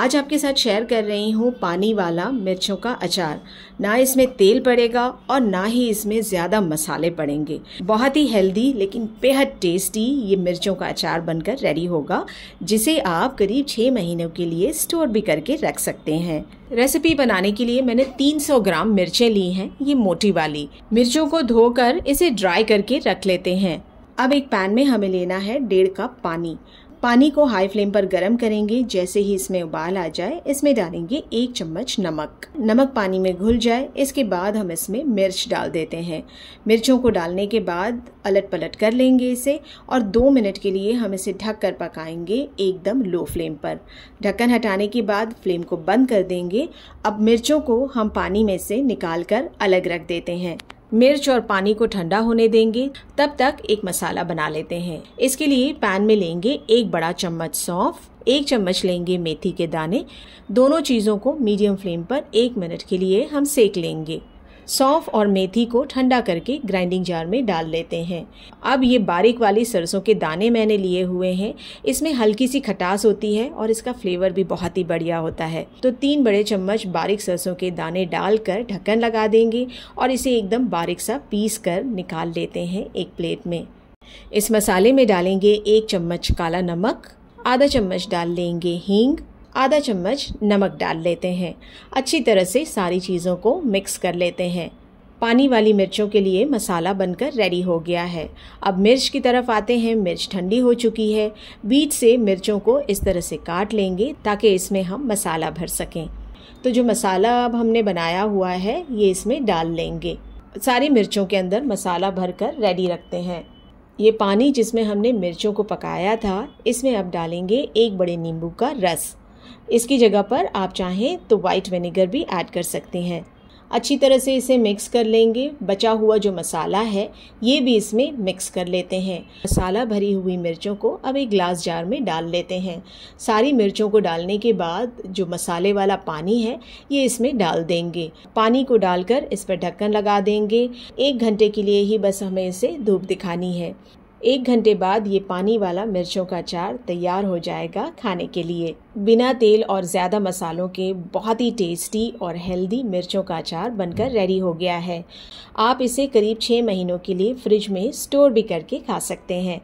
आज आपके साथ शेयर कर रही हूँ पानी वाला मिर्चों का अचार ना इसमें तेल पड़ेगा और ना ही इसमें ज़्यादा मसाले पड़ेंगे बहुत ही हेल्दी लेकिन बेहद टेस्टी ये मिर्चों का अचार बनकर रेडी होगा जिसे आप करीब छः महीनों के लिए स्टोर भी करके रख सकते हैं रेसिपी बनाने के लिए मैंने 300 ग्राम मिर्चें ली हैं ये मोटी वाली मिर्चों को धोकर इसे ड्राई करके रख लेते हैं अब एक पैन में हमें लेना है डेढ़ कप पानी पानी को हाई फ्लेम पर गर्म करेंगे जैसे ही इसमें उबाल आ जाए इसमें डालेंगे एक चम्मच नमक नमक पानी में घुल जाए इसके बाद हम इसमें मिर्च डाल देते हैं मिर्चों को डालने के बाद अलट पलट कर लेंगे इसे और दो मिनट के लिए हम इसे ढक कर पकाएंगे एकदम लो फ्लेम पर ढक्कन हटाने के बाद फ्लेम को बंद कर देंगे अब मिर्चों को हम पानी में से निकाल कर अलग रख देते हैं मिर्च और पानी को ठंडा होने देंगे तब तक एक मसाला बना लेते हैं इसके लिए पैन में लेंगे एक बड़ा चम्मच सौंफ एक चम्मच लेंगे मेथी के दाने दोनों चीज़ों को मीडियम फ्लेम पर एक मिनट के लिए हम सेक लेंगे सौंफ और मेथी को ठंडा करके ग्राइंडिंग जार में डाल लेते हैं अब ये बारीक वाली सरसों के दाने मैंने लिए हुए हैं इसमें हल्की सी खटास होती है और इसका फ्लेवर भी बहुत ही बढ़िया होता है तो तीन बड़े चम्मच बारीक सरसों के दाने डालकर ढक्कन लगा देंगे और इसे एकदम बारीक सा पीस कर निकाल लेते हैं एक प्लेट में इस मसाले में डालेंगे एक चम्मच काला नमक आधा चम्मच डाल लेंगे हींग आधा चम्मच नमक डाल लेते हैं अच्छी तरह से सारी चीज़ों को मिक्स कर लेते हैं पानी वाली मिर्चों के लिए मसाला बनकर रेडी हो गया है अब मिर्च की तरफ आते हैं मिर्च ठंडी हो चुकी है बीच से मिर्चों को इस तरह से काट लेंगे ताकि इसमें हम मसाला भर सकें तो जो मसाला अब हमने बनाया हुआ है ये इसमें डाल लेंगे सारी मिर्चों के अंदर मसाला भर कर रेडी रखते हैं ये पानी जिसमें हमने मिर्चों को पकाया था इसमें अब डालेंगे एक बड़े नींबू का रस इसकी जगह पर आप चाहें तो वाइट विनेगर भी ऐड कर सकते हैं अच्छी तरह से इसे मिक्स कर लेंगे बचा हुआ जो मसाला है ये भी इसमें मिक्स कर लेते हैं मसाला भरी हुई मिर्चों को अब एक ग्लास जार में डाल लेते हैं सारी मिर्चों को डालने के बाद जो मसाले वाला पानी है ये इसमें डाल देंगे पानी को डालकर इस पर ढक्कन लगा देंगे एक घंटे के लिए ही बस हमें इसे धूप दिखानी है एक घंटे बाद ये पानी वाला मिर्चों का अचार तैयार हो जाएगा खाने के लिए बिना तेल और ज़्यादा मसालों के बहुत ही टेस्टी और हेल्दी मिर्चों का अचार बनकर रेडी हो गया है आप इसे करीब छः महीनों के लिए फ्रिज में स्टोर भी करके खा सकते हैं